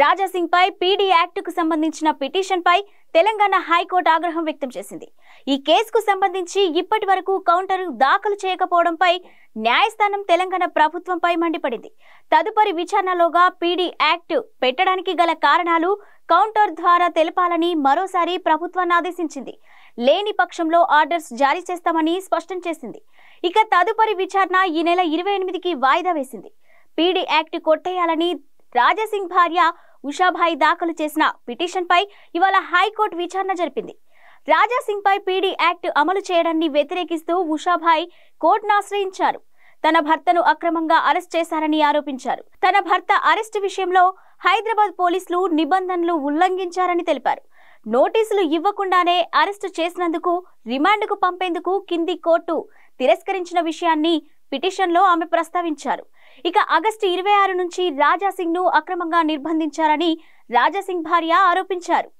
రాజాసింగ్ పై PD యాక్టుకు సంబంధించిన పిటిషన్పై Telangana high court ఆగ్రహం వ్యక్తం చేసింది ఈ కేసుకు సంబంధించి ఇప్పటి వరకు కౌంటర్ దాఖలు చేయకపోవడంపై న్యాయస్థానం తెలంగాణ ప్రభుత్వంపై మండిపడింది తదుపరి విచారణలోగా పీడీ యాక్ట్ పెట్టడానికి గల కారణాలు కౌంటర్ ద్వారా తెలపాలని మరోసారి ప్రభుత్వాన్ని ఆదేశించింది లేని పక్షంలో ఆర్డర్స్ జారీ చేస్తామని స్పష్టం చేసింది ఇక తదుపరి విచారణ ఈ నెల ఇరవై ఎనిమిదికి వాయిదా వేసింది పీడీ యాక్ట్ కొట్టేయాలని రాజాసింగ్ భార్య ఉషాభాయ్ దాఖలు చేసిన పిటిషన్పై ఇవాళ హైకోర్టు విచారణ జరిపింది రాజాసింగ్పై పీడీ యాక్ట్ అమలు చేయడాన్ని వ్యతిరేకిస్తూ ఉషాభాయ్ కోర్టును ఆశ్రయించారు తన భర్తను అక్రమంగా అరెస్ట్ చేశారని ఆరోపించారు తన భర్త అరెస్ట్ విషయంలో హైదరాబాద్ పోలీసులు నిబంధనలు ఉల్లంఘించారని తెలిపారు నోటీసులు ఇవ్వకుండానే అరెస్టు చేసినందుకు రిమాండ్కు పంపేందుకు కింది కోర్టు తిరస్కరించిన విషయాన్ని పిటిషన్లో ఆమె ప్రస్తావించారు ఇక ఆగస్టు ఇరవై ఆరు నుంచి రాజాసింగ్ ను అక్రమంగా నిర్బంధించారని రాజాసింగ్ భార్య ఆరోపించారు